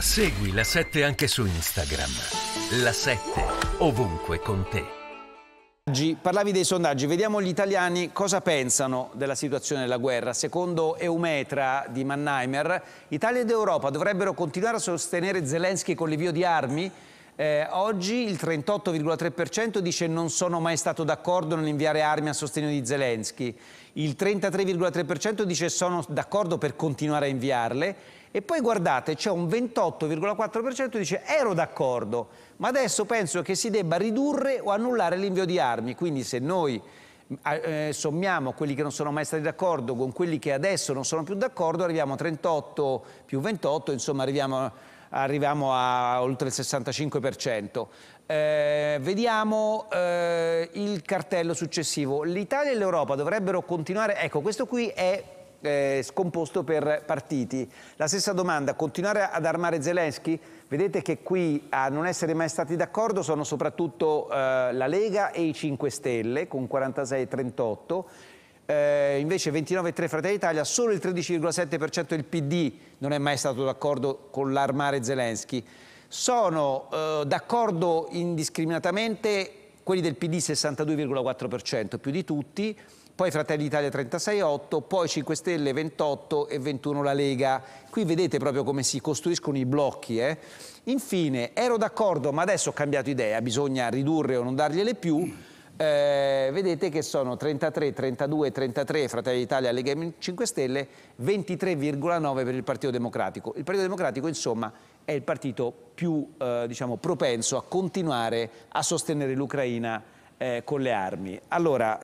Segui la 7 anche su Instagram. La 7 ovunque con te. Oggi parlavi dei sondaggi, vediamo gli italiani cosa pensano della situazione della guerra. Secondo Eumetra di Mannheimer, Italia ed Europa dovrebbero continuare a sostenere Zelensky con l'invio di armi. Eh, oggi il 38,3% dice non sono mai stato d'accordo nell'inviare armi a sostegno di Zelensky. Il 33,3% dice sono d'accordo per continuare a inviarle e poi guardate, c'è un 28,4% che dice ero d'accordo, ma adesso penso che si debba ridurre o annullare l'invio di armi. Quindi se noi eh, eh sommiamo quelli che non sono mai stati d'accordo con quelli che adesso non sono più d'accordo, arriviamo a 38 più 28, insomma arriviamo, arriviamo a oltre il 65%. Eh, vediamo eh, il cartello successivo. L'Italia e l'Europa dovrebbero continuare... Ecco, questo qui è eh, scomposto per partiti. La stessa domanda, continuare ad armare Zelensky? Vedete che qui a non essere mai stati d'accordo sono soprattutto eh, la Lega e i 5 Stelle con 46 e 38, eh, invece 29,3 Fratelli d'Italia, solo il 13,7% del PD non è mai stato d'accordo con l'armare Zelensky. Sono eh, d'accordo indiscriminatamente quelli del PD 62,4%, più di tutti, poi Fratelli Italia 36,8, poi 5 Stelle 28 e 21 la Lega. Qui vedete proprio come si costruiscono i blocchi. Eh? Infine, ero d'accordo, ma adesso ho cambiato idea, bisogna ridurre o non dargliele più. Eh, vedete che sono 33, 32, 33 Fratelli d'Italia, Lega 5 Stelle, 23,9 per il Partito Democratico. Il Partito Democratico, insomma, è il partito più eh, diciamo, propenso a continuare a sostenere l'Ucraina eh, con le armi. Allora,